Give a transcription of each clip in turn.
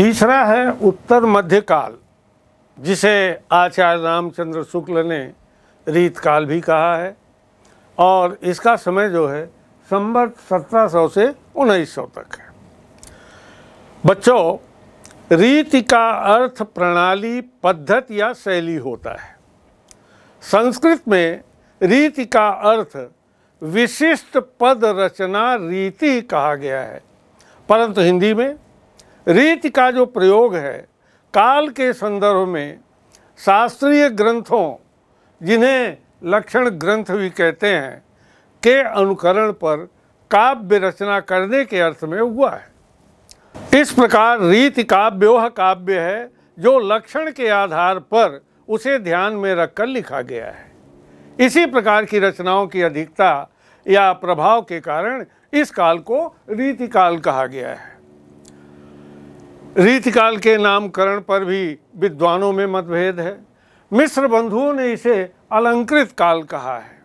तीसरा है उत्तर मध्यकाल जिसे आचार्य रामचंद्र शुक्ल ने रीतकाल भी कहा है और इसका समय जो है संबत 1700 से 1900 तक है बच्चों रीति का अर्थ प्रणाली पद्धति या शैली होता है संस्कृत में रीति का अर्थ विशिष्ट पद रचना रीति कहा गया है परंतु हिंदी में रीति का जो प्रयोग है काल के संदर्भ में शास्त्रीय ग्रंथों जिन्हें लक्षण ग्रंथ भी कहते हैं के अनुकरण पर काव्य रचना करने के अर्थ में हुआ है इस प्रकार रीति काव्य वह काव्य है जो लक्षण के आधार पर उसे ध्यान में रखकर लिखा गया है इसी प्रकार की रचनाओं की अधिकता या प्रभाव के कारण इस काल को रीति काल कहा गया है रीतिकाल के नामकरण पर भी विद्वानों में मतभेद है मिश्र बंधुओं ने इसे अलंकृत काल कहा है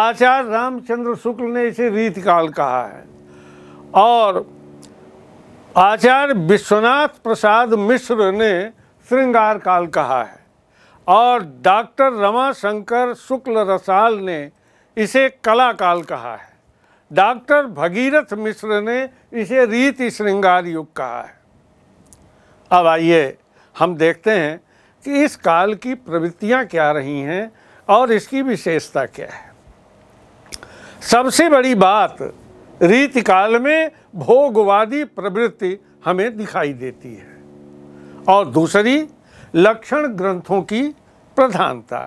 आचार्य रामचंद्र शुक्ल ने इसे रीतिकाल कहा है और आचार्य विश्वनाथ प्रसाद मिश्र ने श्रृंगार काल कहा है और डॉक्टर रमाशंकर शुक्ल रसाल ने इसे कला काल कहा है डॉक्टर भगीरथ मिश्र ने इसे रीति श्रृंगार युग कहा है अब आइए हम देखते हैं कि इस काल की प्रवृत्तियां क्या रही हैं और इसकी विशेषता क्या है सबसे बड़ी बात रीतिकाल में भोगवादी प्रवृत्ति हमें दिखाई देती है और दूसरी लक्षण ग्रंथों की प्रधानता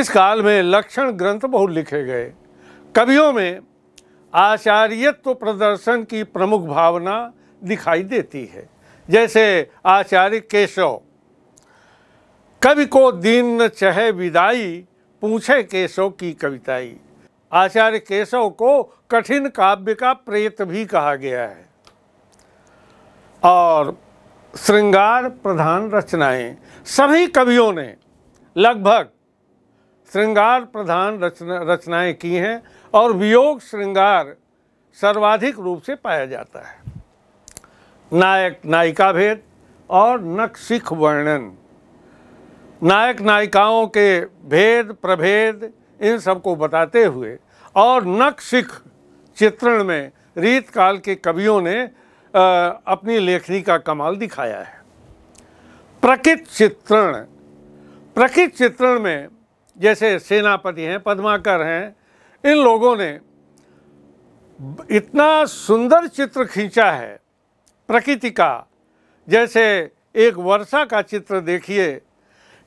इस काल में लक्षण ग्रंथ बहुत लिखे गए कवियों में आचार्यत्व प्रदर्शन की प्रमुख भावना दिखाई देती है जैसे आचार्य केशव कवि को दीन न चहे विदाई पूछे केशव की कविताई आचार्य केशव को कठिन काव्य का प्रेत भी कहा गया है और श्रृंगार प्रधान रचनाएं सभी कवियों ने लगभग श्रृंगार प्रधान रचना रचनाएं की हैं और वियोग श्रृंगार सर्वाधिक रूप से पाया जाता है नायक नायिका भेद और नक्सिख वर्णन नायक नायिकाओं के भेद प्रभेद इन सबको बताते हुए और नक्सिख चित्रण में रीत काल के कवियों ने अपनी लेखनी का कमाल दिखाया है प्रकृत चित्रण प्रकृत चित्रण में जैसे सेनापति हैं पद्माकर हैं इन लोगों ने इतना सुंदर चित्र खींचा है प्रकृति का जैसे एक वर्षा का चित्र देखिए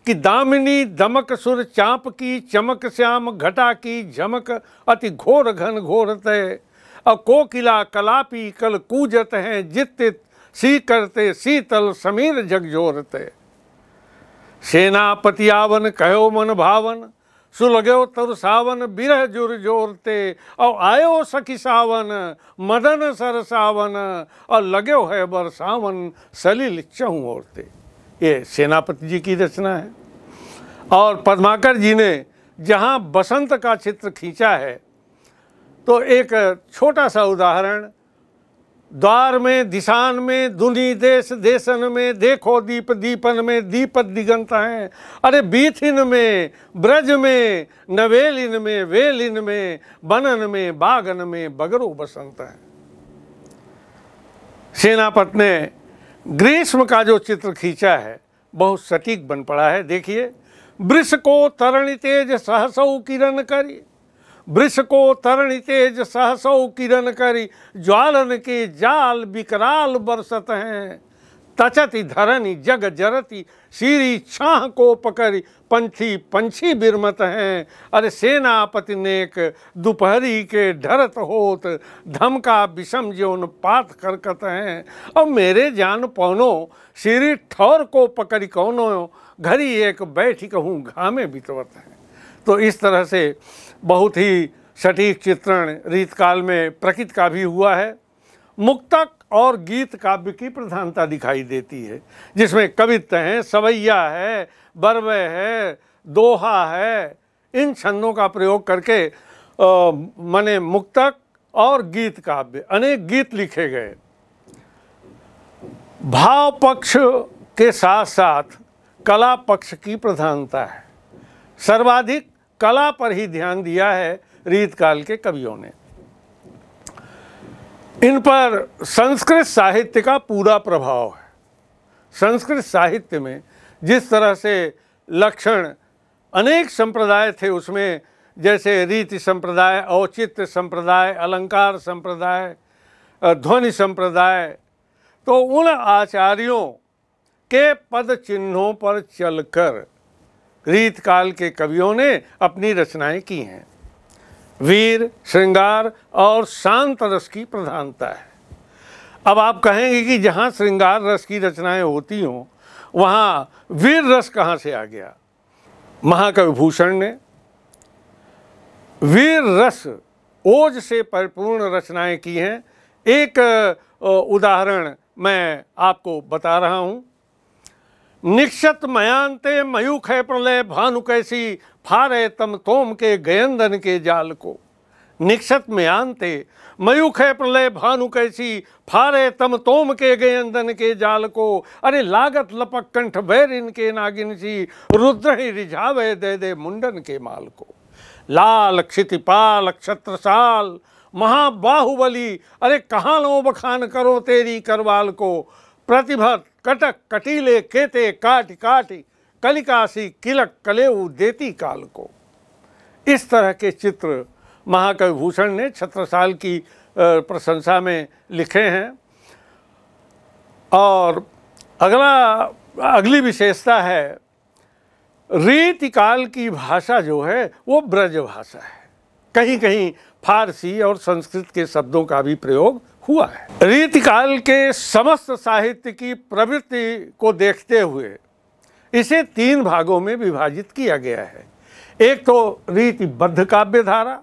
कि दामिनी दमक सुर चाप की चमक श्याम घटा की झमक अति घोर घन घोरत है और कोकिला कलापी कल कूजत हैं जित सी करते शीतल समीर जगजोरते सेनापति आवन कहो मन भावन सु लॻियो तर सावन बिरह जुर जोर ते और आयो सखी सावन मदन सर सावन और लगे है बर सावन सलील चहु और ते ये सेनापति जी की रचना है और पद्माकर जी ने जहाँ बसंत का चित्र खींचा है तो एक छोटा सा उदाहरण द्वार में दिशान में दुनी देश देशन में देखो दीप दीपन में दीप दिगंत हैं अरे बीथिन में ब्रज में नवेलिन में वेलिन में बनन में बागन में बगरो बसंत हैं सेनापत ने ग्रीष्म का जो चित्र खींचा है बहुत सटीक बन पड़ा है देखिए वृष को तरण तेज सहसौ किरण करी वृष को तरणी तेज सहसो किरण करी ज्वालन के जाल विकराल बरसत हैं तचति धरणी जग जरती सीरी छाह को पकड़ी पंथी पंछी बिरमत हैं अरे सेनापति नेक दुपहरी के ढरत होत धमका विषम जोन पात करकत हैं और मेरे जान पौनो सीरी ठौर को पकड़ी कौनो घरी एक बैठी कहूँ घामे बितवत हैं तो इस तरह से बहुत ही सटीक चित्रण रीतकाल में प्रकृत का भी हुआ है मुक्तक और गीत काव्य की प्रधानता दिखाई देती है जिसमें कवित्व हैं सवैया है बरवे है दोहा है इन छंदों का प्रयोग करके मने मुक्तक और गीत काव्य अनेक गीत लिखे गए भाव पक्ष के साथ साथ कला पक्ष की प्रधानता है सर्वाधिक कला पर ही ध्यान दिया है रीतकाल के कवियों ने इन पर संस्कृत साहित्य का पूरा प्रभाव है संस्कृत साहित्य में जिस तरह से लक्षण अनेक संप्रदाय थे उसमें जैसे रीति संप्रदाय औचित्य संप्रदाय अलंकार संप्रदाय ध्वनि संप्रदाय तो उन आचार्यों के पद चिन्हों पर चलकर रीत काल के कवियों ने अपनी रचनाएं की हैं वीर श्रृंगार और शांत रस की प्रधानता है अब आप कहेंगे कि जहाँ श्रृंगार रस की रचनाएं होती हों वहाँ वीर रस कहाँ से आ गया महाकवि भूषण ने वीर रस ओज से परिपूर्ण रचनाएं की हैं एक उदाहरण मैं आपको बता रहा हूँ निक्षत मयांते मयूख प्रलय भानु कैसी फारे तम तोम के गयंदन के जाल को निक्षत मयांते मयूख प्रलय भानु कैसी फारे तम तोम के गयंदन के जाल को अरे लागत लपक कंठ भैर इनके नागिन सी रुद्र ही रिझावे दे दे मुंडन के माल को लाल क्षितिपाल क्षत्रसाल महाबाहुबली अरे कहाँ लो बखान करो तेरी करवाल को प्रतिभत कटक कटीले केते काट काटी कलिकासी किलक कलेऊ देती काल को इस तरह के चित्र महाकवि भूषण ने छत्रसाल की प्रशंसा में लिखे हैं और अगला अगली विशेषता है रीति काल की भाषा जो है वो ब्रज भाषा है कहीं कहीं फारसी और संस्कृत के शब्दों का भी प्रयोग हुआ है रीतिकाल के समस्त साहित्य की प्रवृत्ति को देखते हुए इसे तीन भागों में विभाजित किया गया है एक तो रीतिबद्ध काव्य धारा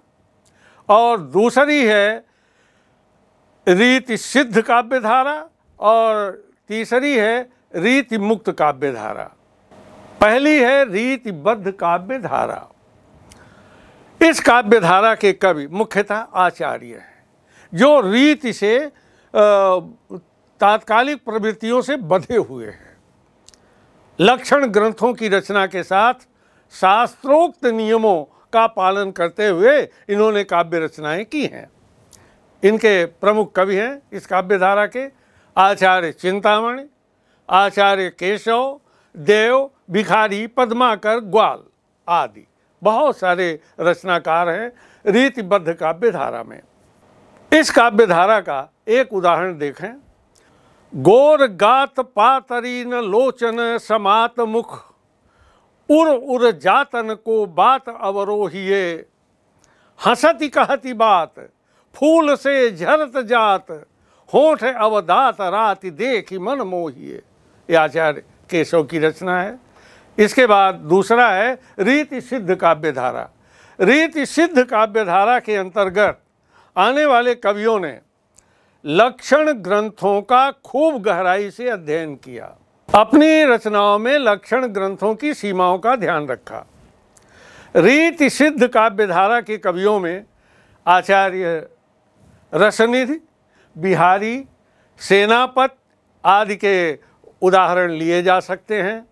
और दूसरी है रीति सिद्ध काव्य धारा और तीसरी है रीति मुक्त काव्य धारा पहली है रीतिबद्ध काव्य धारा इस काव्य धारा के कवि मुख्यतः आचार्य हैं जो रीति से तात्कालिक प्रवृत्तियों से बंधे हुए हैं लक्षण ग्रंथों की रचना के साथ शास्त्रोक्त नियमों का पालन करते हुए इन्होंने काव्य रचनाएं की हैं इनके प्रमुख कवि हैं इस काव्य धारा के आचार्य चिंतामणि आचार्य केशव देव भिखारी पद्माकर ग्वाल आदि बहुत सारे रचनाकार हैं रीतिबद्ध काव्य धारा में इस काव्यधारा का एक उदाहरण देखें गोर गात पातरीन लोचन समात मुख उर उर जातन को बात अवरोहिए हंसती कहती बात फूल से झरत जात होठ अवदात रात देख मन मोहिए ये आचार्य केशव की रचना है इसके बाद दूसरा है रीति सिद्ध काव्यधारा रीति सिद्ध काव्यधारा के अंतर्गत आने वाले कवियों ने लक्षण ग्रंथों का खूब गहराई से अध्ययन किया अपनी रचनाओं में लक्षण ग्रंथों की सीमाओं का ध्यान रखा रीति सिद्ध काव्यधारा के कवियों में आचार्य रसनिधि बिहारी सेनापत आदि के उदाहरण लिए जा सकते हैं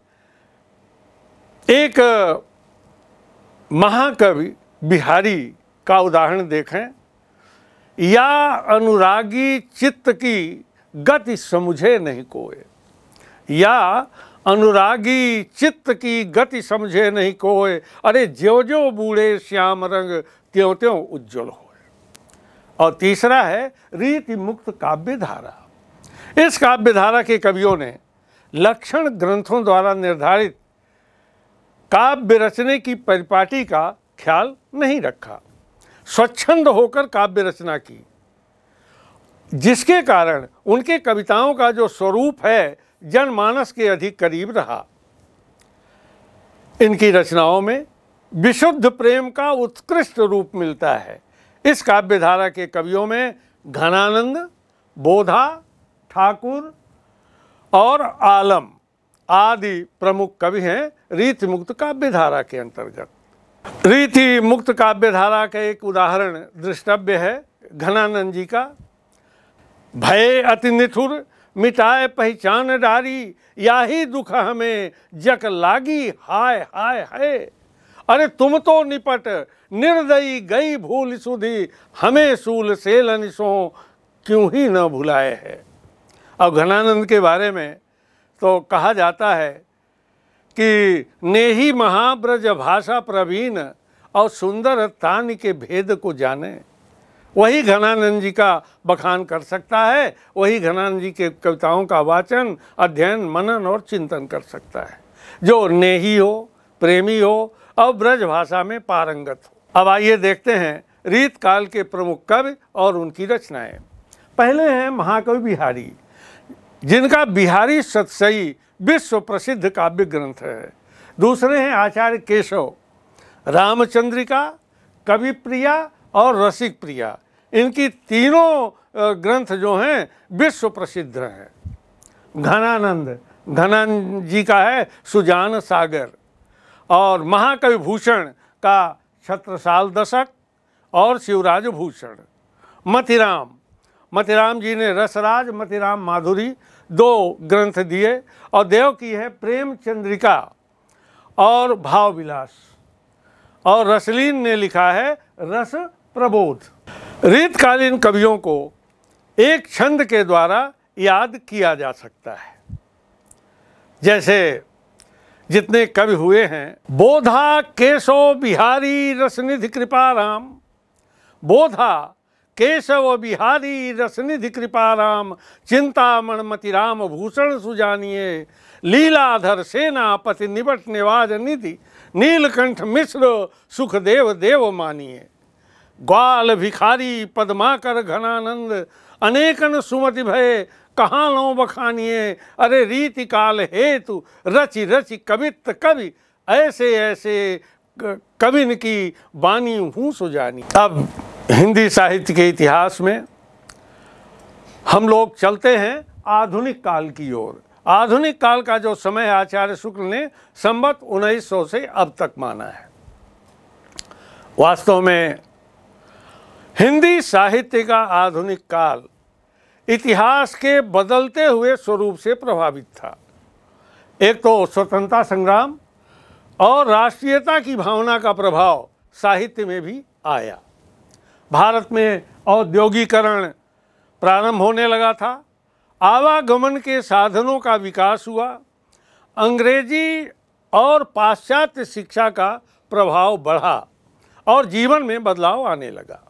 एक महाकवि बिहारी का उदाहरण देखें या अनुरागी चित्त की गति समझे नहीं कोय या अनुरागी चित्त की गति समझे नहीं कोय अरे ज्यो ज्यो बूढ़े श्याम रंग त्यों त्यों उज्जवल हो और तीसरा है रीति मुक्त काव्य धारा इस काव्य धारा के कवियों ने लक्षण ग्रंथों द्वारा निर्धारित काव्य रचने की परिपाटी का ख्याल नहीं रखा स्वच्छंद होकर काव्य रचना की जिसके कारण उनके कविताओं का जो स्वरूप है जनमानस के अधिक करीब रहा इनकी रचनाओं में विशुद्ध प्रेम का उत्कृष्ट रूप मिलता है इस काव्यधारा के कवियों में घनानंद बोधा ठाकुर और आलम आदि प्रमुख कवि हैं रीतमुक्त काव्यधारा के अंतर्गत रीति मुक्त काव्य धारा का एक उदाहरण दृष्टव्य है घनानंद जी का भय अति निथुर मिटाए पहचान डारी या ही दुख हमें जक लागी हाय हाय हाय अरे तुम तो निपट निर्दयी गई भूल सुधी हमें सूल से लनिशों क्यों ही न भुलाए है अब घनानंद के बारे में तो कहा जाता है कि ने महाब्रज भाषा प्रवीण और सुंदर तान के भेद को जाने वही घनानंद जी का बखान कर सकता है वही घनानंद जी के कविताओं का वाचन अध्ययन मनन और चिंतन कर सकता है जो नेही हो प्रेमी हो और ब्रज भाषा में पारंगत हो अब आइए देखते हैं रीत काल के प्रमुख कवि और उनकी रचनाएं पहले हैं महाकवि बिहारी जिनका बिहारी सतसई विश्व प्रसिद्ध काव्य ग्रंथ है दूसरे हैं आचार्य केशव रामचंद्रिका कवि प्रिया और रसिक प्रिया इनकी तीनों ग्रंथ जो हैं विश्व प्रसिद्ध हैं घनानंद घनानंद जी का है सुजान सागर और महाकवि भूषण का छत्रसाल दशक और शिवराज भूषण मथिराम मथिराम जी ने रसराज मथिराम माधुरी दो ग्रंथ दिए और देव की है प्रेम चंद्रिका और भाव विलास और रसलीन ने लिखा है रस प्रबोध रीतकालीन कवियों को एक छंद के द्वारा याद किया जा सकता है जैसे जितने कवि हुए हैं बोधा केशो बिहारी रसनिधि कृपा राम बोधा केशव बिहारी रसनिधि कृपाराम चिंतामण मति राम भूषण सुजानिए लीलाधर सेनापति निबट निवाज निधि नीलकंठ मिश्र सुखदेव देव मानिए ग्वाल भिखारी पदमाकर घनानंद अनेकन सुमति भय कहाँ लो बखानिए अरे रीति काल हेतु रचि रचि कवित्त कवि ऐसे ऐसे कविन की बानी हूँ सुजानी अब हिंदी साहित्य के इतिहास में हम लोग चलते हैं आधुनिक काल की ओर आधुनिक काल का जो समय आचार्य शुक्ल ने संबत 1900 से अब तक माना है वास्तव में हिंदी साहित्य का आधुनिक काल इतिहास के बदलते हुए स्वरूप से प्रभावित था एक तो स्वतंत्रता संग्राम और राष्ट्रीयता की भावना का प्रभाव साहित्य में भी आया भारत में औद्योगिकरण प्रारंभ होने लगा था आवागमन के साधनों का विकास हुआ अंग्रेजी और पाश्चात्य शिक्षा का प्रभाव बढ़ा और जीवन में बदलाव आने लगा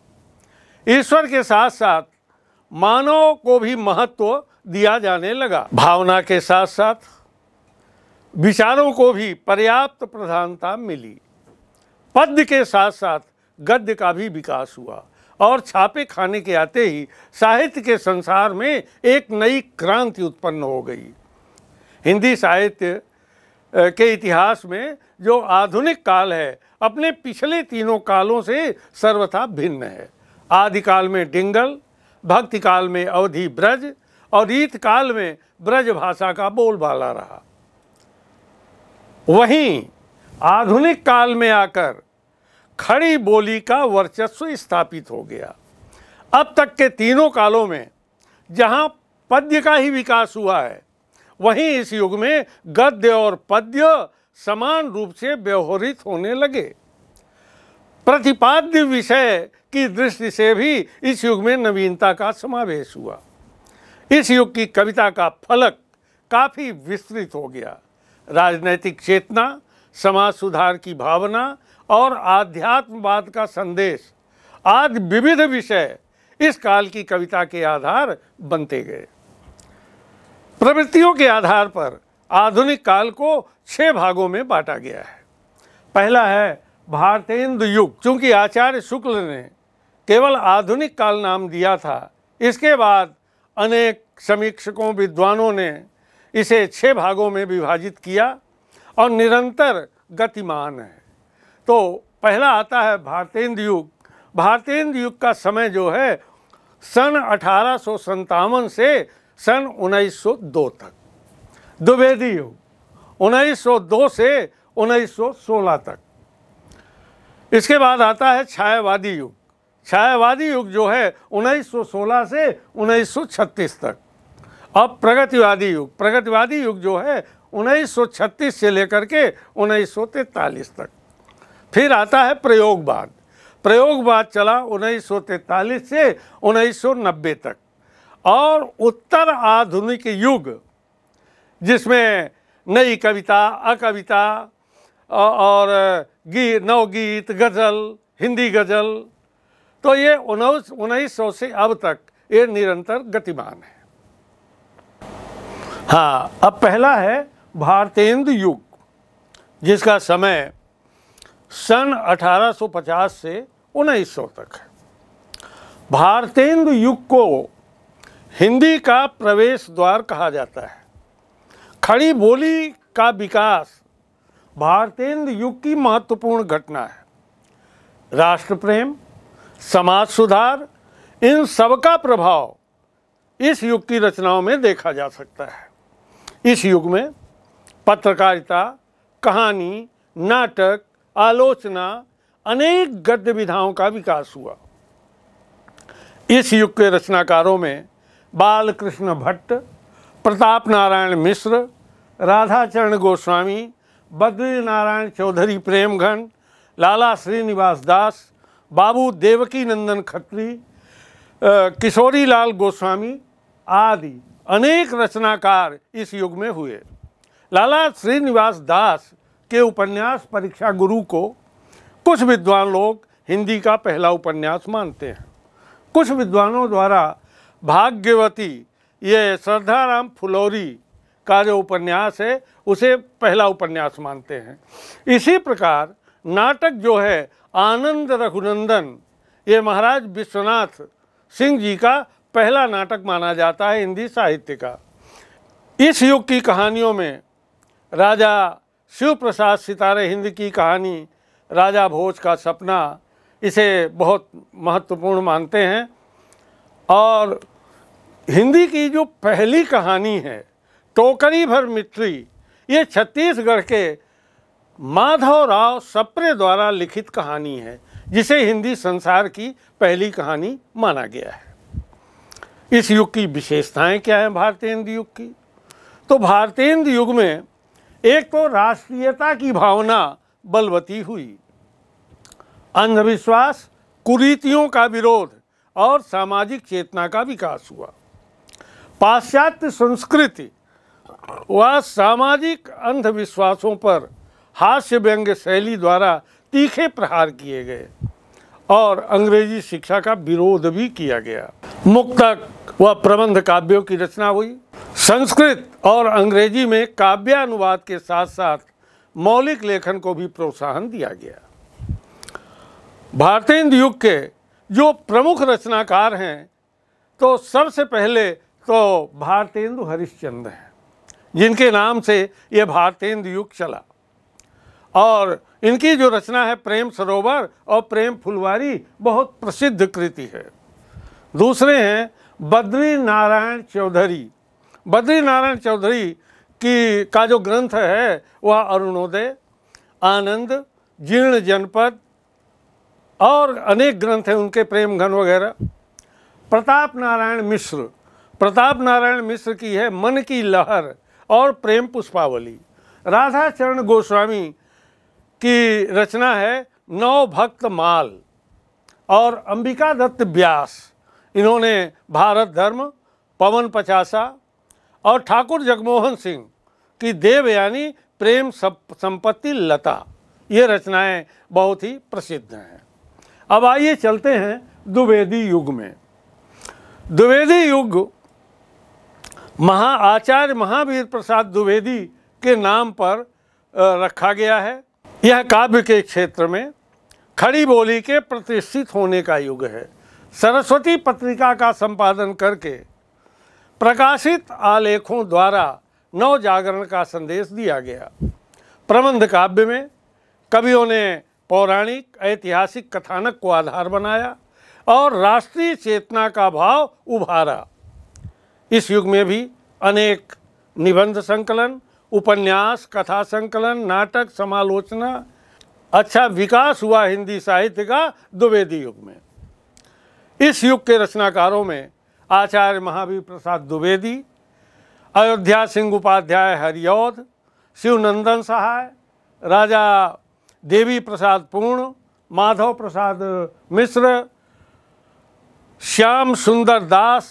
ईश्वर के साथ साथ मानव को भी महत्व दिया जाने लगा भावना के साथ साथ विचारों को भी पर्याप्त प्रधानता मिली पद्य के साथ साथ गद्य का भी विकास हुआ और छापे खाने के आते ही साहित्य के संसार में एक नई क्रांति उत्पन्न हो गई हिंदी साहित्य के इतिहास में जो आधुनिक काल है अपने पिछले तीनों कालों से सर्वथा भिन्न है आदिकाल में डिंगल भक्ति काल में अवधि ब्रज और रीत काल में ब्रज भाषा का बोलबाला रहा वहीं आधुनिक काल में आकर खड़ी बोली का वर्चस्व स्थापित हो गया अब तक के तीनों कालों में जहाँ पद्य का ही विकास हुआ है वहीं इस युग में गद्य और पद्य समान रूप से व्यवहारित होने लगे प्रतिपाद्य विषय की दृष्टि से भी इस युग में नवीनता का समावेश हुआ इस युग की कविता का फलक काफ़ी विस्तृत हो गया राजनैतिक चेतना समाज सुधार की भावना और आध्यात्मवाद का संदेश आदि विविध विषय इस काल की कविता के आधार बनते गए प्रवृत्तियों के आधार पर आधुनिक काल को छह भागों में बांटा गया है पहला है भारतेंदु युग चूंकि आचार्य शुक्ल ने केवल आधुनिक काल नाम दिया था इसके बाद अनेक समीक्षकों विद्वानों ने इसे छह भागों में विभाजित किया और निरंतर गतिमान है तो पहला आता है भारतेंद्र युग भारतेंद्र युग का समय जो है सन अठारह से सन 1902 तक द्विवेदी युग 1902 से 1916 तक इसके बाद आता है छायावादी युग छायावादी युग जो है 1916 से 1936 तक अब प्रगतिवादी युग प्रगतिवादी युग जो है 1936 से लेकर के 1943 तक फिर आता है प्रयोगवाद प्रयोगवाद चला 1943 से 1990 तक और उत्तर आधुनिक युग जिसमें नई कविता अकविता और गी नवगीत गज़ल हिंदी गज़ल तो ये उन्नीस उन्नीस सौ से अब तक ये निरंतर गतिमान है हाँ अब पहला है भारतेंद्र युग जिसका समय सन 1850 से 1900 तक है भारतेंद्र युग को हिंदी का प्रवेश द्वार कहा जाता है खड़ी बोली का विकास भारतेंद्र युग की महत्वपूर्ण घटना है राष्ट्र प्रेम समाज सुधार इन सब का प्रभाव इस युग की रचनाओं में देखा जा सकता है इस युग में पत्रकारिता कहानी नाटक आलोचना अनेक गद्य विधाओं का विकास हुआ इस युग के रचनाकारों में बालकृष्ण भट्ट प्रताप नारायण मिश्र राधाचरण गोस्वामी बद्री नारायण चौधरी प्रेमघन लाला श्रीनिवास दास बाबू देवकी नंदन खत्री किशोरी लाल गोस्वामी आदि अनेक रचनाकार इस युग में हुए लाला श्रीनिवास दास के उपन्यास परीक्षा गुरु को कुछ विद्वान लोग हिंदी का पहला उपन्यास मानते हैं कुछ विद्वानों द्वारा भाग्यवती ये श्रद्धाराम फुलौरी का जो उपन्यास है उसे पहला उपन्यास मानते हैं इसी प्रकार नाटक जो है आनंद रघुनंदन ये महाराज विश्वनाथ सिंह जी का पहला नाटक माना जाता है हिंदी साहित्य का इस युग की कहानियों में राजा शिव प्रसाद सितारे हिंद की कहानी राजा भोज का सपना इसे बहुत महत्वपूर्ण मानते हैं और हिंदी की जो पहली कहानी है टोकरी भर मिट्टी ये छत्तीसगढ़ के माधव राव सप्रे द्वारा लिखित कहानी है जिसे हिंदी संसार की पहली कहानी माना गया है इस युग की विशेषताएं क्या हैं भारतीय हिंदी युग की तो भारतीय हिंद युग में एक तो राष्ट्रीयता की भावना बलवती हुई अंधविश्वास कुरीतियों का विरोध और सामाजिक चेतना का विकास हुआ पाश्चात्य संस्कृति व सामाजिक अंधविश्वासों पर हास्य व्यंग्य शैली द्वारा तीखे प्रहार किए गए और अंग्रेजी शिक्षा का विरोध भी किया गया मुक्तक व प्रबंध काव्यों की रचना हुई संस्कृत और अंग्रेजी में काव्यानुवाद के साथ साथ मौलिक लेखन को भी प्रोत्साहन दिया गया भारतेंद्र युग के जो प्रमुख रचनाकार हैं तो सबसे पहले तो भारतेंदु हरिश्चंद्र हैं जिनके नाम से ये भारतेंद्र युग चला और इनकी जो रचना है प्रेम सरोवर और प्रेम फुलवारी बहुत प्रसिद्ध कृति है दूसरे हैं बद्री नारायण चौधरी बद्री नारायण चौधरी की का जो ग्रंथ है वह अरुणोदय आनंद जीर्ण जनपद और अनेक ग्रंथ हैं उनके प्रेम घन वगैरह प्रताप नारायण मिश्र प्रताप नारायण मिश्र की है मन की लहर और प्रेम पुष्पावली राधा चरण गोस्वामी की रचना है नौ भक्त माल और अंबिका दत्त व्यास इन्होंने भारत धर्म पवन पचासा और ठाकुर जगमोहन सिंह की देव यानी प्रेम संपत्ति लता ये रचनाएं बहुत ही प्रसिद्ध हैं अब आइए चलते हैं द्विवेदी युग में द्विवेदी युग महा आचार्य महावीर प्रसाद द्विवेदी के नाम पर रखा गया है यह काव्य के क्षेत्र में खड़ी बोली के प्रतिष्ठित होने का युग है सरस्वती पत्रिका का संपादन करके प्रकाशित आलेखों द्वारा नव जागरण का संदेश दिया गया प्रबंध काव्य में कवियों ने पौराणिक ऐतिहासिक कथानक को आधार बनाया और राष्ट्रीय चेतना का भाव उभारा इस युग में भी अनेक निबंध संकलन उपन्यास कथा संकलन नाटक समालोचना अच्छा विकास हुआ हिंदी साहित्य का द्विवेदी युग में इस युग के रचनाकारों में आचार्य महावीर प्रसाद द्विवेदी अयोध्या सिंह उपाध्याय हरिऔध शिवनंदन सहाय राजा देवी प्रसाद पूर्ण माधव प्रसाद मिश्र श्याम सुंदर दास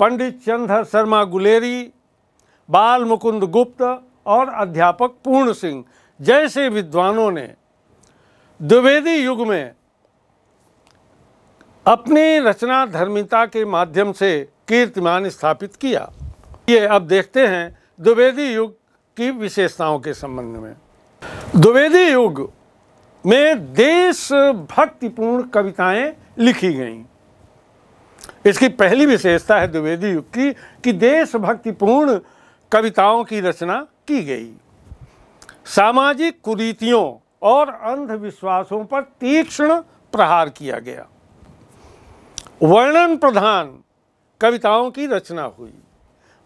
पंडित चंद्र शर्मा गुलेरी बाल मुकुंद गुप्त और अध्यापक पूर्ण सिंह जैसे विद्वानों ने द्विवेदी युग में अपनी रचना धर्मिता के माध्यम से कीर्तिमान स्थापित किया ये अब देखते हैं द्विवेदी युग की विशेषताओं के संबंध में द्विवेदी युग में देश भक्तिपूर्ण कविताएं लिखी गईं इसकी पहली विशेषता है द्विवेदी युग की कि देशभक्तिपूर्ण कविताओं की रचना की गई सामाजिक कुरीतियों और अंधविश्वासों पर तीक्ष्ण प्रहार किया गया वर्णन प्रधान कविताओं की रचना हुई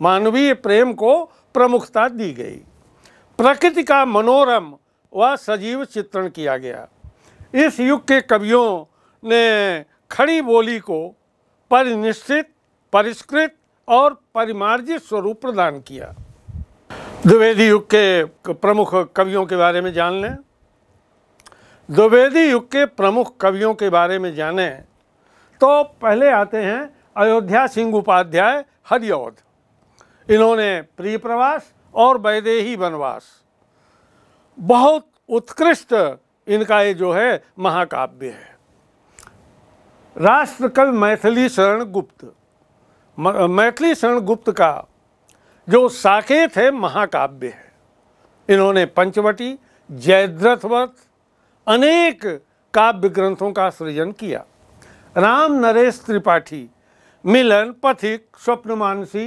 मानवीय प्रेम को प्रमुखता दी गई प्रकृति का मनोरम व सजीव चित्रण किया गया इस युग के कवियों ने खड़ी बोली को परिनिश्चित परिष्कृत और परिमार्जित स्वरूप प्रदान किया द्विवेदी युग के प्रमुख कवियों के बारे में जान लें द्विवेदी युग के प्रमुख कवियों के बारे में जानें तो पहले आते हैं अयोध्या सिंह उपाध्याय हरिऔध इन्होंने प्रिय प्रवास और वैदेही वनवास बहुत उत्कृष्ट इनका ये जो है महाकाव्य है राष्ट्रकवि मैथिली शरण गुप्त मैथिली शरण गुप्त का जो साकेत है महाकाव्य है इन्होंने पंचवटी जयद्रथवत अनेक काव्य ग्रंथों का सृजन किया राम नरेश त्रिपाठी मिलन पथिक स्वप्न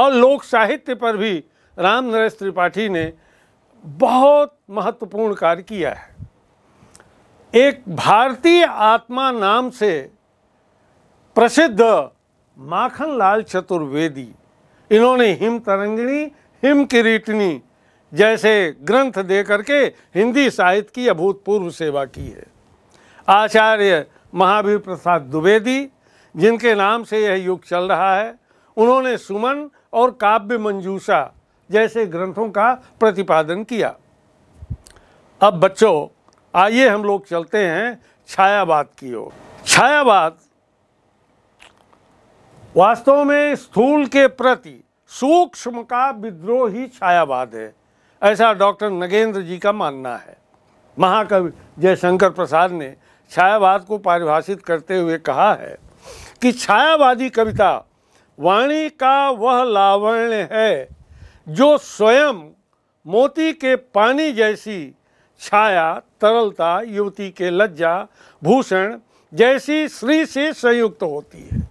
और लोक साहित्य पर भी राम नरेश त्रिपाठी ने बहुत महत्वपूर्ण कार्य किया है एक भारतीय आत्मा नाम से प्रसिद्ध माखनलाल चतुर्वेदी इन्होंने हिम तरंगिणी हिम किरीटनी जैसे ग्रंथ दे करके हिंदी साहित्य की अभूतपूर्व सेवा की है आचार्य महावीर प्रसाद द्विवेदी जिनके नाम से यह युग चल रहा है उन्होंने सुमन और काव्य मंजूषा जैसे ग्रंथों का प्रतिपादन किया अब बच्चों आइए हम लोग चलते हैं छायावाद की ओर छायावाद वास्तव में स्थूल के प्रति सूक्ष्म का विद्रोह ही छायावाद है ऐसा डॉक्टर नगेंद्र जी का मानना है महाकवि जयशंकर प्रसाद ने छायावाद को परिभाषित करते हुए कहा है कि छायावादी कविता वाणी का वह लावण्य है जो स्वयं मोती के पानी जैसी छाया तरलता युवती के लज्जा भूषण जैसी श्री से संयुक्त होती है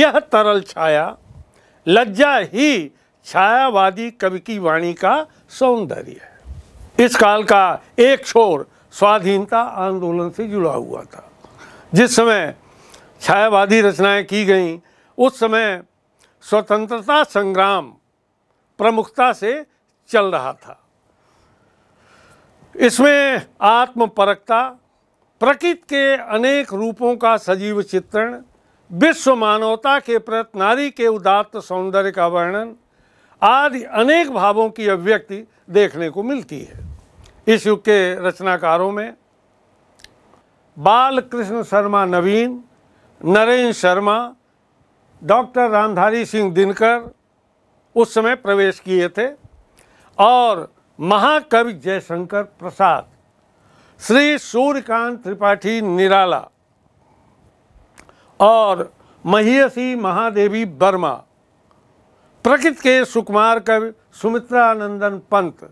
यह तरल छाया लज्जा ही छायावादी कवि की वाणी का सौंदर्य है इस काल का एक छोर स्वाधीनता आंदोलन से जुड़ा हुआ था जिस समय छायावादी रचनाएं की गईं उस समय स्वतंत्रता संग्राम प्रमुखता से चल रहा था इसमें आत्मपरकता प्रकृति के अनेक रूपों का सजीव चित्रण विश्व मानवता के प्रति नारी के उदात्त सौंदर्य का वर्णन आदि अनेक भावों की अभिव्यक्ति देखने को मिलती है इस युग के रचनाकारों में बाल कृष्ण शर्मा नवीन नरेंद्र शर्मा डॉक्टर रामधारी सिंह दिनकर उस समय प्रवेश किए थे और महाकवि जयशंकर प्रसाद श्री सूर्यकांत त्रिपाठी निराला और महियसी महादेवी वर्मा प्रकृत के सुकुमार कवि सुमित्रानंदन पंत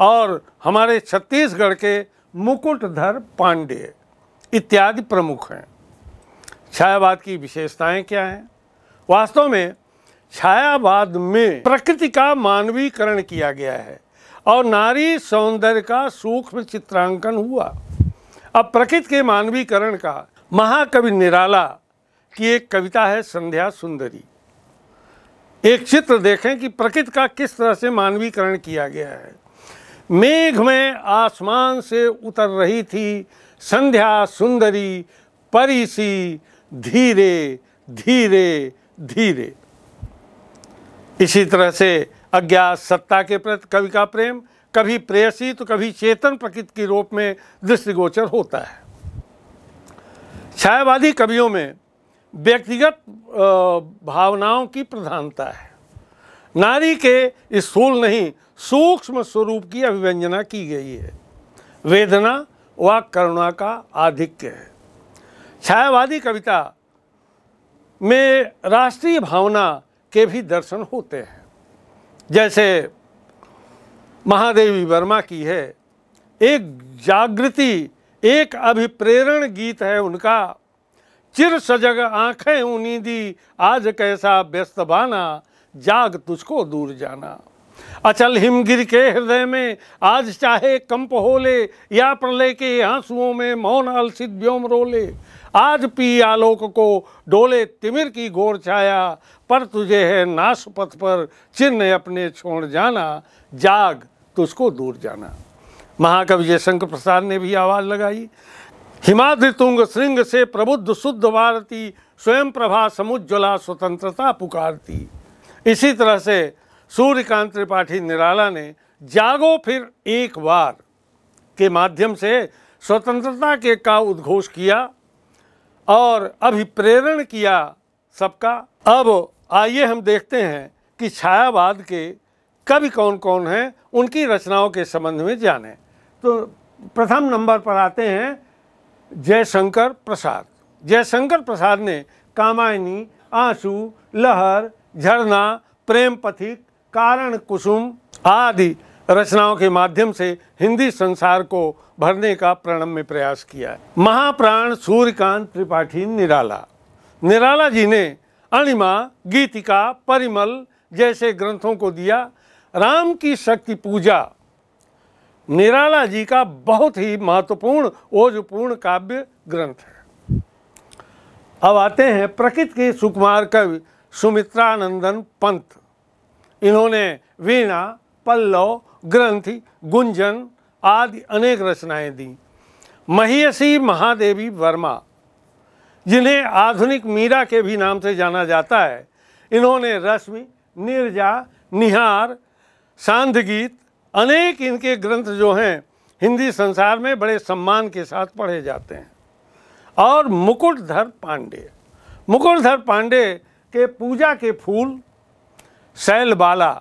और हमारे छत्तीसगढ़ के मुकुटधर पांडे इत्यादि प्रमुख हैं छायावाद की विशेषताएं क्या हैं वास्तव में छायावाद में प्रकृति का मानवीकरण किया गया है और नारी सौंदर्य का सूक्ष्म चित्रांकन हुआ अब प्रकृति के मानवीकरण का महाकवि निराला की एक कविता है संध्या सुंदरी एक चित्र देखें कि प्रकृति का किस तरह से मानवीकरण किया गया है मेघ में आसमान से उतर रही थी संध्या सुंदरी परिसी धीरे धीरे धीरे इसी तरह से अज्ञात सत्ता के प्रति कवि का प्रेम कभी प्रेयसी तो कभी चेतन प्रकृति के रूप में दृष्टिगोचर होता है छायावादी कवियों में व्यक्तिगत भावनाओं की प्रधानता है नारी के स्थूल नहीं सूक्ष्म स्वरूप की अभिव्यंजना की गई है वेदना व करुणा का आधिक्य है छायावादी कविता में राष्ट्रीय भावना के भी दर्शन होते हैं जैसे महादेवी वर्मा की है एक जागृति एक अभिप्रेरण गीत है उनका चिर सजग आंखें उन्हीं दी आज कैसा व्यस्तबाना जाग तुझको दूर जाना अचल हिमगिर के हृदय में आज चाहे कंप हो ले या प्रलय के आंसुओं में मौन अलसित व्योम रोले आज पी आलोक को डोले तिमिर की गोर छाया पर तुझे है नाश पथ पर चिन्ह अपने छोड़ जाना जाग तुझको दूर जाना महाकवि जयशंकर प्रसाद ने भी आवाज़ लगाई हिमाद्रि तुंग श्रृंग से प्रबुद्ध शुद्ध भारती स्वयं प्रभा समुज्ज्वला स्वतंत्रता पुकारती इसी तरह से सूर्यकांत त्रिपाठी निराला ने जागो फिर एक बार के माध्यम से स्वतंत्रता के का उद्घोष किया और अभिप्रेरण किया सबका अब आइए हम देखते हैं कि छायावाद के कवि कौन कौन हैं उनकी रचनाओं के संबंध में जानें तो प्रथम नंबर पर आते हैं जयशंकर प्रसाद जयशंकर प्रसाद ने कामायनी आंसू लहर झरना प्रेम पथिक कारण कुसुम आदि रचनाओं के माध्यम से हिंदी संसार को भरने का प्रणम में प्रयास किया है महाप्राण सूर्यकांत त्रिपाठी निराला निराला जी ने अणिमा गीतिका परिमल जैसे ग्रंथों को दिया राम की शक्ति पूजा निराला जी का बहुत ही महत्वपूर्ण ओजपूर्ण काव्य ग्रंथ है अब आते हैं प्रकृति के सुकुमार कवि सुमित्रानंदन पंत इन्होंने वीणा पल्लव ग्रंथ गुंजन आदि अनेक रचनाएं दी महियसी महादेवी वर्मा जिन्हें आधुनिक मीरा के भी नाम से जाना जाता है इन्होंने रश्मि निर्जा निहार सांध गीत अनेक इनके ग्रंथ जो हैं हिंदी संसार में बड़े सम्मान के साथ पढ़े जाते हैं और मुकुटधर पांडे मुकुटधर पांडे के पूजा के फूल शैलबाला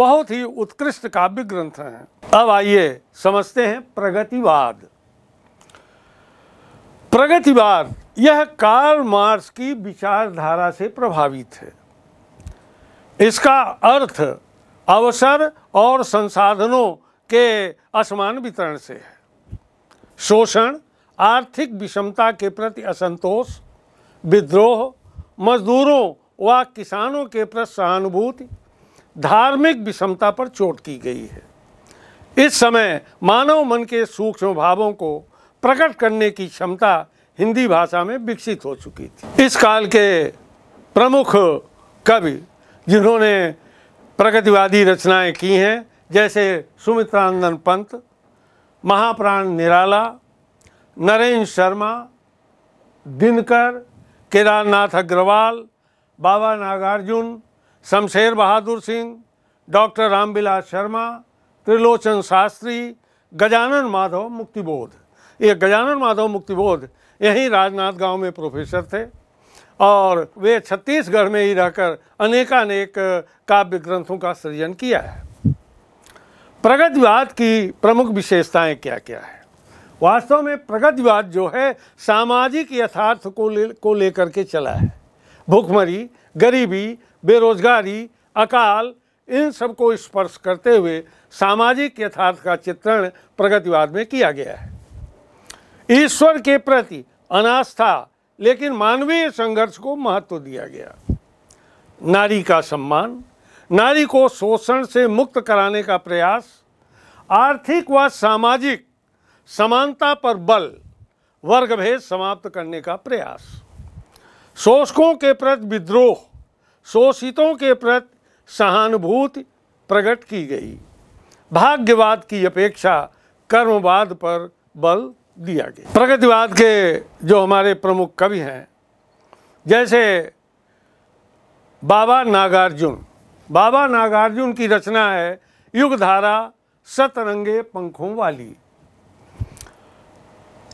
बहुत ही उत्कृष्ट काव्य ग्रंथ हैं अब आइए समझते हैं प्रगतिवाद प्रगतिवाद यह कार्ल मार्क्स की विचारधारा से प्रभावित है इसका अर्थ अवसर और संसाधनों के असमान वितरण से है शोषण आर्थिक विषमता के प्रति असंतोष विद्रोह मजदूरों व किसानों के प्रति सहानुभूति धार्मिक विषमता पर चोट की गई है इस समय मानव मन के सूक्ष्म भावों को प्रकट करने की क्षमता हिंदी भाषा में विकसित हो चुकी थी इस काल के प्रमुख कवि जिन्होंने प्रगतिवादी रचनाएं की हैं जैसे सुमित्रानंदन पंत महाप्राण निराला नरेंद्र शर्मा दिनकर केदारनाथ अग्रवाल बाबा नागार्जुन शमशेर बहादुर सिंह डॉक्टर रामविलास शर्मा त्रिलोचन शास्त्री गजानन माधव मुक्तिबोध ये गजानन माधव मुक्तिबोध यहीं राजनाथ गांव में प्रोफेसर थे और वे छत्तीसगढ़ में ही रहकर अनेकानेक काव्य ग्रंथों का सृजन किया है प्रगतिवाद की प्रमुख विशेषताएं क्या क्या है वास्तव में प्रगतिवाद जो है सामाजिक यथार्थ को ले को लेकर के चला है भूखमरी गरीबी बेरोजगारी अकाल इन सब को स्पर्श करते हुए सामाजिक यथार्थ का चित्रण प्रगतिवाद में किया गया है ईश्वर के प्रति अनास्था लेकिन मानवीय संघर्ष को महत्व दिया गया नारी का सम्मान नारी को शोषण से मुक्त कराने का प्रयास आर्थिक व सामाजिक समानता पर बल वर्गभेद समाप्त करने का प्रयास शोषकों के प्रति विद्रोह शोषितों के प्रति सहानुभूति प्रकट की गई भाग्यवाद की अपेक्षा कर्मवाद पर बल दिया गया प्रगतिवाद के जो हमारे प्रमुख कवि हैं जैसे बाबा नागार्जुन बाबा नागार्जुन की रचना है युगधारा सतरंगे पंखों वाली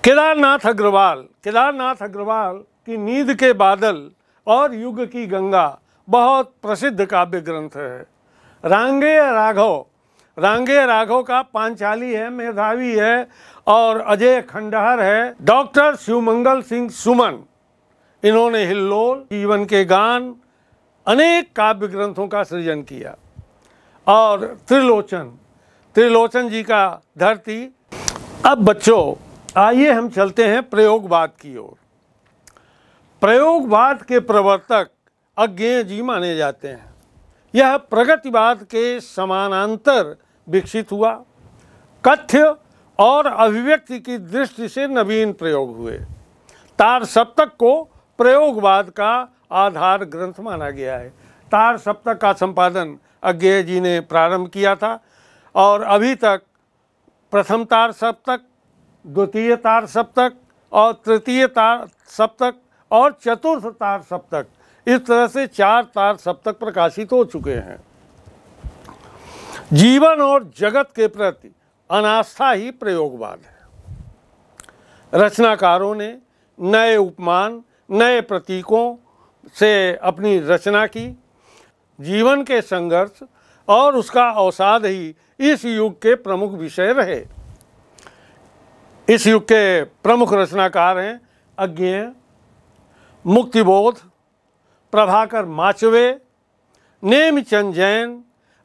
केदारनाथ अग्रवाल केदारनाथ अग्रवाल कि नींद के बादल और युग की गंगा बहुत प्रसिद्ध काव्य ग्रंथ है रांगे राघव रांगे राघव का पांचाली है मेधावी है और अजय खंडहर है डॉक्टर शिवमंगल सिंह सुमन इन्होंने हिल्लोल जीवन के गान अनेक काव्य ग्रंथों का सृजन किया और त्रिलोचन त्रिलोचन जी का धरती अब बच्चों आइए हम चलते हैं प्रयोगवाद की ओर प्रयोगवाद के प्रवर्तक अज्ञेय जी माने जाते हैं यह प्रगतिवाद के समानांतर विकसित हुआ कथ्य और अभिव्यक्ति की दृष्टि से नवीन प्रयोग हुए तार सप्तक को प्रयोगवाद का आधार ग्रंथ माना गया है तार सप्तक का संपादन अज्ञेय जी ने प्रारंभ किया था और अभी तक प्रथम तार सप्तक द्वितीय तार सप्तक और तृतीय तार सप्तक और चतुर्थ तार सप्तक इस तरह से चार तार सप्तक प्रकाशित हो चुके हैं जीवन और जगत के प्रति अनास्था ही प्रयोगवाद है रचनाकारों ने नए उपमान नए प्रतीकों से अपनी रचना की जीवन के संघर्ष और उसका अवसाद ही इस युग के प्रमुख विषय रहे इस युग के प्रमुख रचनाकार हैं अज्ञेय मुक्तिबोध प्रभाकर माचवे नेमचंद जैन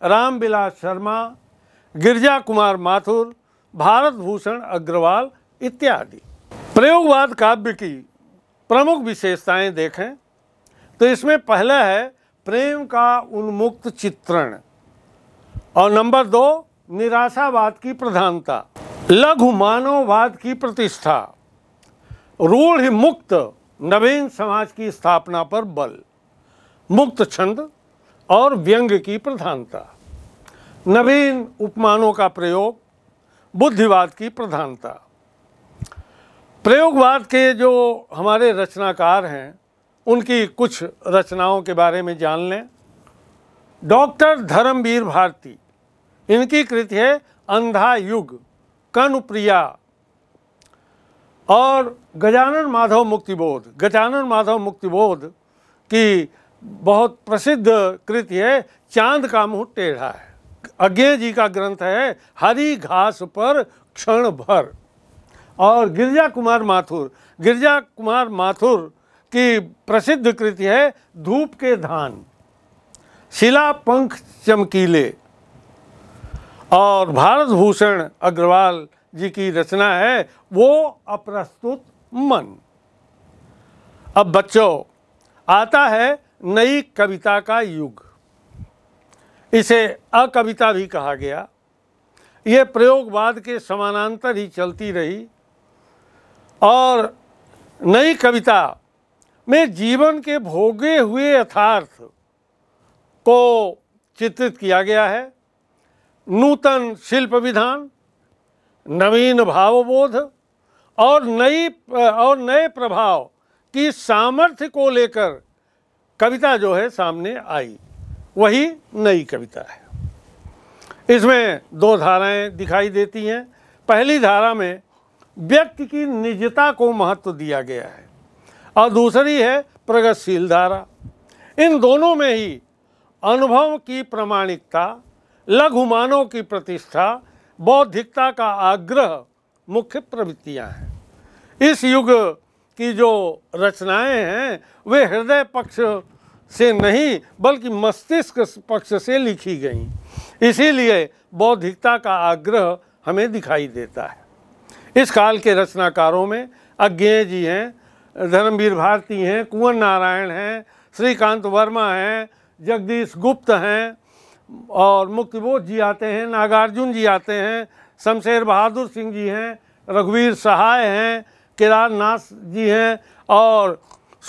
रामविलास शर्मा गिरजा कुमार माथुर भारत भूषण अग्रवाल इत्यादि प्रयोगवाद काव्य की प्रमुख विशेषताएं देखें तो इसमें पहला है प्रेम का उन्मुक्त चित्रण और नंबर दो निराशावाद की प्रधानता लघु मानववाद की प्रतिष्ठा रूढ़ मुक्त नवीन समाज की स्थापना पर बल मुक्त छंद और व्यंग की प्रधानता नवीन उपमानों का प्रयोग बुद्धिवाद की प्रधानता प्रयोगवाद के जो हमारे रचनाकार हैं उनकी कुछ रचनाओं के बारे में जान लें डॉक्टर धर्मवीर भारती इनकी कृति है अंधा युग कनुप्रिया और गजानन माधव मुक्तिबोध गजानन माधव मुक्तिबोध की बहुत प्रसिद्ध कृति है चांद का मुँह टेढ़ा है अज्ञे जी का ग्रंथ है हरी घास पर क्षण भर और गिरजा कुमार माथुर गिरजा कुमार माथुर की प्रसिद्ध कृति है धूप के धान शिला पंख चमकीले और भारत भूषण अग्रवाल जी की रचना है वो अप्रस्तुत मन अब बच्चों आता है नई कविता का युग इसे अकविता भी कहा गया ये प्रयोगवाद के समानांतर ही चलती रही और नई कविता में जीवन के भोगे हुए यथार्थ को चित्रित किया गया है नूतन शिल्प विधान नवीन भावबोध और नई और नए प्रभाव की सामर्थ्य को लेकर कविता जो है सामने आई वही नई कविता है इसमें दो धाराएं दिखाई देती हैं पहली धारा में व्यक्ति की निजता को महत्व दिया गया है और दूसरी है प्रगतिशील धारा इन दोनों में ही अनुभव की प्रमाणिकता मानव की प्रतिष्ठा बौद्धिकता का आग्रह मुख्य प्रवृत्तियां हैं इस युग की जो रचनाएं हैं वे हृदय पक्ष से नहीं बल्कि मस्तिष्क पक्ष से लिखी गई इसीलिए बौद्धिकता का आग्रह हमें दिखाई देता है इस काल के रचनाकारों में अज्ञेय जी हैं धर्मवीर भारती हैं कुंवर नारायण हैं श्रीकांत वर्मा हैं जगदीश गुप्त हैं और मुक्तिबोध बोध जी आते हैं नागार्जुन जी आते हैं शमशेर बहादुर सिंह जी हैं रघुवीर सहाय हैं केदारनाथ नाथ जी हैं और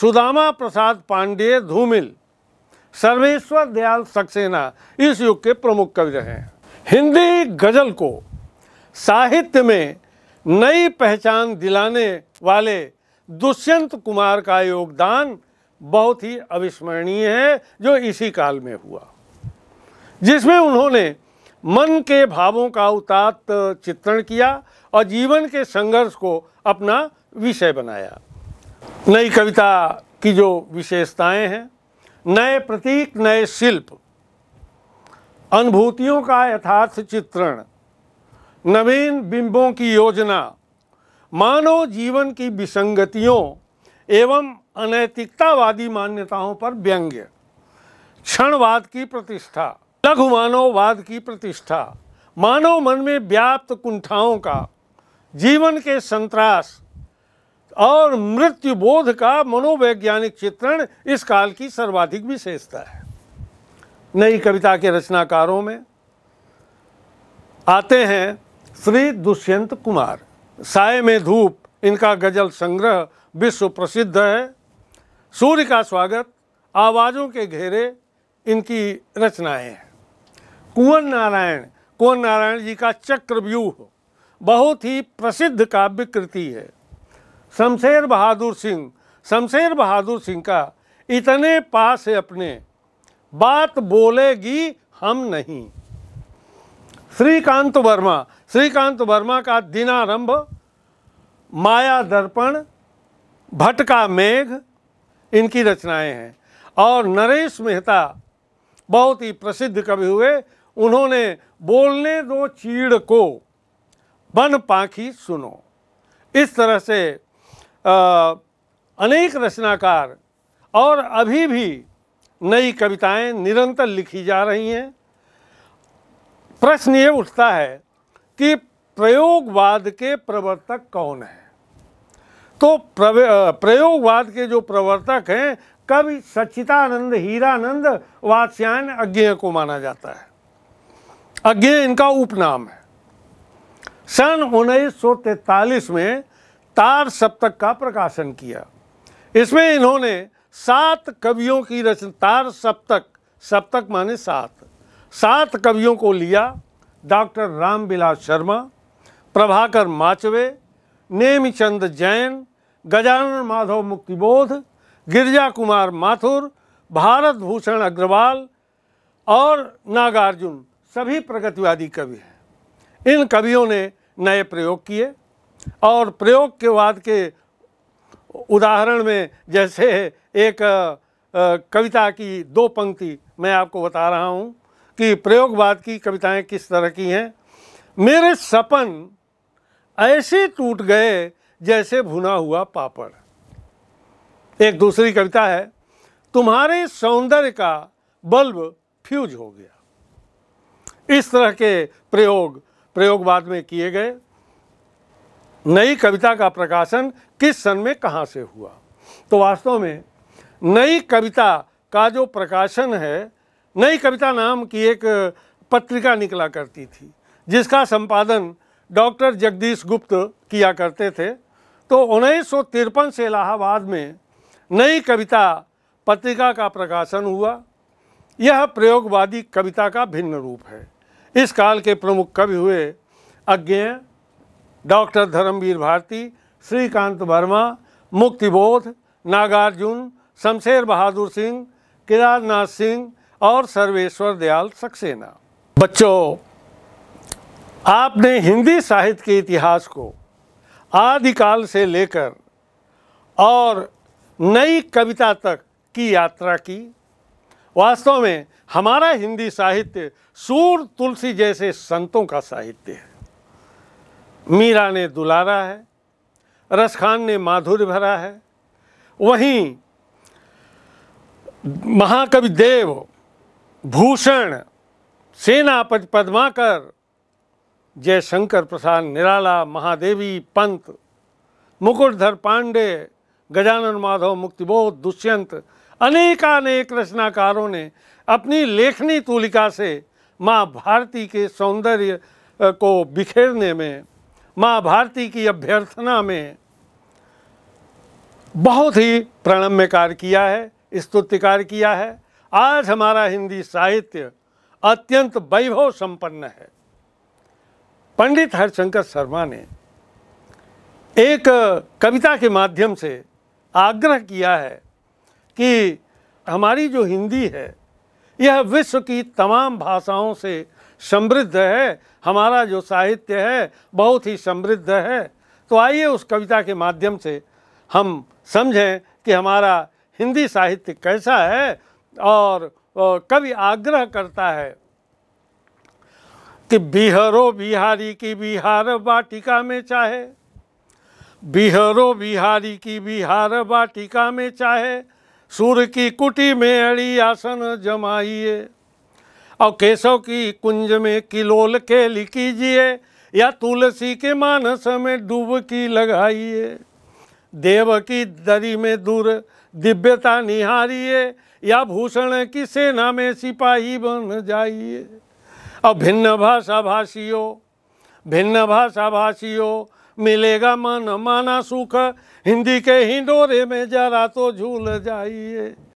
सुदामा प्रसाद पांडे धूमिल सर्वेश्वर दयाल सक्सेना इस युग के प्रमुख कवि रहे हैं हिंदी गज़ल को साहित्य में नई पहचान दिलाने वाले दुष्यंत कुमार का योगदान बहुत ही अविस्मरणीय है जो इसी काल में हुआ जिसमें उन्होंने मन के भावों का उतात चित्रण किया और जीवन के संघर्ष को अपना विषय बनाया नई कविता की जो विशेषताएं हैं नए प्रतीक नए शिल्प अनुभूतियों का यथार्थ चित्रण नवीन बिंबों की योजना मानव जीवन की विसंगतियों एवं अनैतिकतावादी मान्यताओं पर व्यंग्य क्षणवाद की प्रतिष्ठा लघु मानववाद की प्रतिष्ठा मानव मन में व्याप्त कुंठाओं का जीवन के संतरास और मृत्यु बोध का मनोवैज्ञानिक चित्रण इस काल की सर्वाधिक विशेषता है नई कविता के रचनाकारों में आते हैं श्री दुष्यंत कुमार साय में धूप इनका गजल संग्रह विश्व प्रसिद्ध है सूर्य का स्वागत आवाज़ों के घेरे इनकी रचनाएं हैं कुंवर नारायण कुंवर नारायण जी का चक्रव्यूह बहुत ही प्रसिद्ध काव्य कृति है शमशेर बहादुर सिंह शमशेर बहादुर सिंह का इतने पास है अपने बात बोलेगी हम नहीं श्रीकांत वर्मा श्रीकांत वर्मा का दिनारंभ माया दर्पण भटका मेघ इनकी रचनाएं हैं और नरेश मेहता बहुत ही प्रसिद्ध कवि हुए उन्होंने बोलने दो चीड़ को बन पाखी सुनो इस तरह से आ, अनेक रचनाकार और अभी भी नई कविताएं निरंतर लिखी जा रही हैं प्रश्न ये उठता है कि प्रयोगवाद के प्रवर्तक कौन है तो प्रयोगवाद के जो प्रवर्तक हैं कवि सच्चिदानंद हीरानंद वात्स्यायन अज्ञेय को माना जाता है अज्ञे इनका उपनाम है सन 1943 में तार सप्तक का प्रकाशन किया इसमें इन्होंने सात कवियों की रचना तार सप्तक सप्तक माने सात सात कवियों को लिया डॉक्टर रामविलास शर्मा प्रभाकर माचवे नेमचंद जैन गजानन माधव मुक्तिबोध गिरजा कुमार माथुर भारत भूषण अग्रवाल और नागार्जुन सभी प्रगतिवादी कवि हैं इन कवियों ने नए प्रयोग किए और प्रयोग के बाद के उदाहरण में जैसे एक कविता की दो पंक्ति मैं आपको बता रहा हूँ कि प्रयोगवाद की कविताएं किस तरह की हैं मेरे सपन ऐसे टूट गए जैसे भुना हुआ पापड़ एक दूसरी कविता है तुम्हारे सौंदर्य का बल्ब फ्यूज हो गया इस तरह के प्रयोग प्रयोगवाद में किए गए नई कविता का प्रकाशन किस सन में कहाँ से हुआ तो वास्तव में नई कविता का जो प्रकाशन है नई कविता नाम की एक पत्रिका निकला करती थी जिसका संपादन डॉक्टर जगदीश गुप्त किया करते थे तो उन्नीस से इलाहाबाद में नई कविता पत्रिका का प्रकाशन हुआ यह प्रयोगवादी कविता का भिन्न रूप है इस काल के प्रमुख कवि हुए अज्ञे डॉक्टर धर्मवीर भारती श्रीकांत वर्मा मुक्तिबोध नागार्जुन शमशेर बहादुर सिंह केदारनाथ सिंह और सर्वेश्वर दयाल सक्सेना बच्चों आपने हिंदी साहित्य के इतिहास को आदिकाल से लेकर और नई कविता तक की यात्रा की वास्तव में हमारा हिंदी साहित्य सूर तुलसी जैसे संतों का साहित्य है मीरा ने दुलारा है रस खान ने माधुर्य भरा है वहीं महाकवि देव भूषण सेनापति पद्माकर जयशंकर प्रसाद निराला महादेवी पंत मुकुटधर पांडे गजानन माधव मुक्तिबोध दुष्यंत अनेकानेक रचनाकारों ने अपनी लेखनी तुलिका से माँ भारती के सौंदर्य को बिखेरने में माँ भारती की अभ्यर्थना में बहुत ही प्रणम्य कार्य किया है स्तुतिकार किया है आज हमारा हिंदी साहित्य अत्यंत वैभव संपन्न है पंडित हरिशंकर शर्मा ने एक कविता के माध्यम से आग्रह किया है कि हमारी जो हिंदी है यह विश्व की तमाम भाषाओं से समृद्ध है हमारा जो साहित्य है बहुत ही समृद्ध है तो आइए उस कविता के माध्यम से हम समझें कि हमारा हिंदी साहित्य कैसा है और, कवि आग्रह करता है कि बिहरो बिहारी की बिहार वाटिका में चाहे बिहरो बिहारी की बिहार वाटिका में चाहे सूर्य की कुटी में अड़ी आसन जमाइए और केशव की कुंज में किलोल के कीजिए या तुलसी के मानस में की लगाइए देव की दरी में दूर दिव्यता निहारिए या भूषण की सेना में सिपाही बन जाइए और भिन्न भाषा भाषियों भिन्न भाषा भाषियों मिलेगा मन माना सुख हिंदी के हिंडोरे में जरा तो झूल जाइए